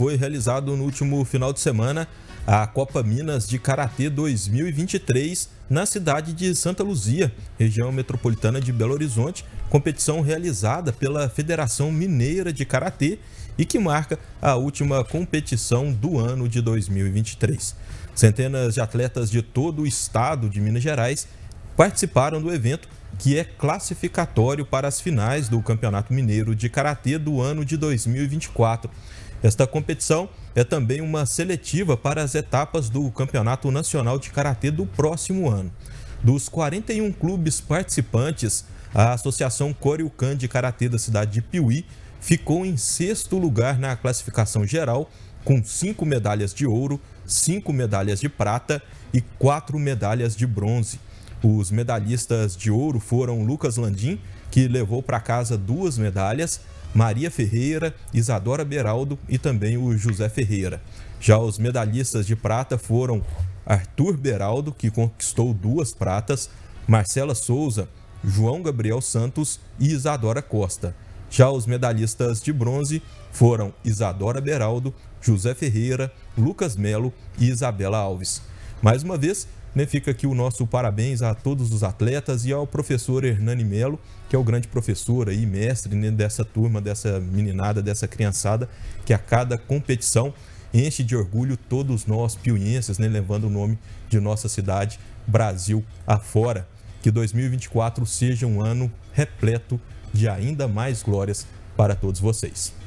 foi realizado no último final de semana a Copa Minas de Karatê 2023 na cidade de Santa Luzia, região metropolitana de Belo Horizonte, competição realizada pela Federação Mineira de Karatê e que marca a última competição do ano de 2023. Centenas de atletas de todo o estado de Minas Gerais participaram do evento que é classificatório para as finais do Campeonato Mineiro de Karatê do ano de 2024. Esta competição é também uma seletiva para as etapas do Campeonato Nacional de Karatê do próximo ano. Dos 41 clubes participantes, a Associação Koryokan de Karatê da cidade de Piuí ficou em sexto lugar na classificação geral, com cinco medalhas de ouro, cinco medalhas de prata e quatro medalhas de bronze. Os medalhistas de ouro foram Lucas Landim, que levou para casa duas medalhas, Maria Ferreira, Isadora Beraldo e também o José Ferreira. Já os medalhistas de prata foram Arthur Beraldo, que conquistou duas pratas, Marcela Souza, João Gabriel Santos e Isadora Costa. Já os medalhistas de bronze foram Isadora Beraldo, José Ferreira, Lucas Melo e Isabela Alves. Mais uma vez, né, fica aqui o nosso parabéns a todos os atletas e ao professor Hernani Melo, que é o grande professor e mestre né, dessa turma, dessa meninada, dessa criançada, que a cada competição enche de orgulho todos nós piuenses, né, levando o nome de nossa cidade, Brasil afora. Que 2024 seja um ano repleto de ainda mais glórias para todos vocês.